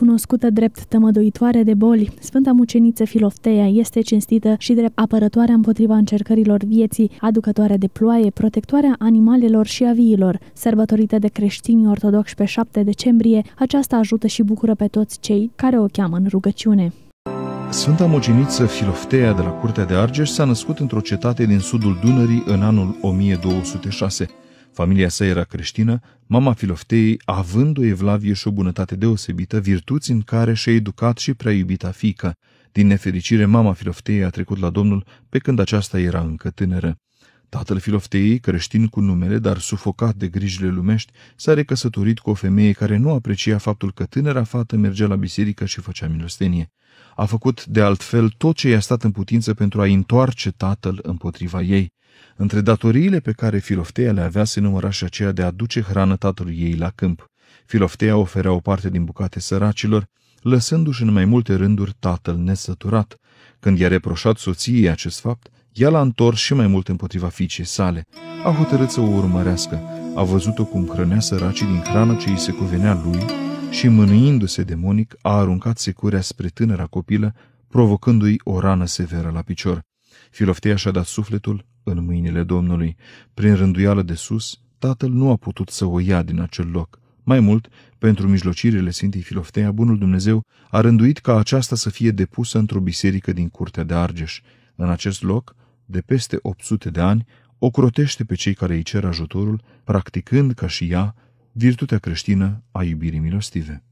cunoscută drept tămăduitoare de boli, Sfânta Muceniță Filofteia este cinstită și drept apărătoarea împotriva încercărilor vieții, aducătoare de ploaie, protectoarea animalelor și a viilor. Sărbătorită de creștinii ortodoxi pe 7 decembrie, aceasta ajută și bucură pe toți cei care o cheamă în rugăciune. Sfânta Mogeniță Filoftea de la Curtea de Argeș s-a născut într-o cetate din sudul Dunării în anul 1206. Familia sa era creștină, mama Filofteei având o evlavie și o bunătate deosebită, virtuți în care și-a educat și prea iubita fică. Din nefericire, mama Filofteei a trecut la Domnul pe când aceasta era încă tânără. Tatăl Filofteei, creștin cu numele, dar sufocat de grijile lumești, s-a recăsătorit cu o femeie care nu aprecia faptul că tânăra fată mergea la biserică și făcea milostenie. A făcut, de altfel, tot ce i-a stat în putință pentru a întoarce tatăl împotriva ei. Între datoriile pe care Filoftea le avea se număra și aceea de a aduce hrană tatălui ei la câmp. Filoftea oferea o parte din bucate săracilor, lăsându-și în mai multe rânduri tatăl nesăturat. Când i-a reproșat soției acest fapt, ea l-a întors și mai mult împotriva fiicei sale. A hotărât să o urmărească. A văzut-o cum hrănea săracii din hrană ce îi se cuvenea lui și, mânuindu se demonic, a aruncat securea spre tânăra copilă, provocându-i o rană severă la picior. Filoftea și-a dat sufletul în mâinile Domnului. Prin rânduială de sus, tatăl nu a putut să o ia din acel loc. Mai mult, pentru mijlocirile Sfintei Filoftea, Bunul Dumnezeu a rânduit ca aceasta să fie depusă într-o biserică din curtea de Argeș. În acest loc, de peste 800 de ani, o crotește pe cei care îi cer ajutorul, practicând ca și ea virtutea creștină a iubirii milostive.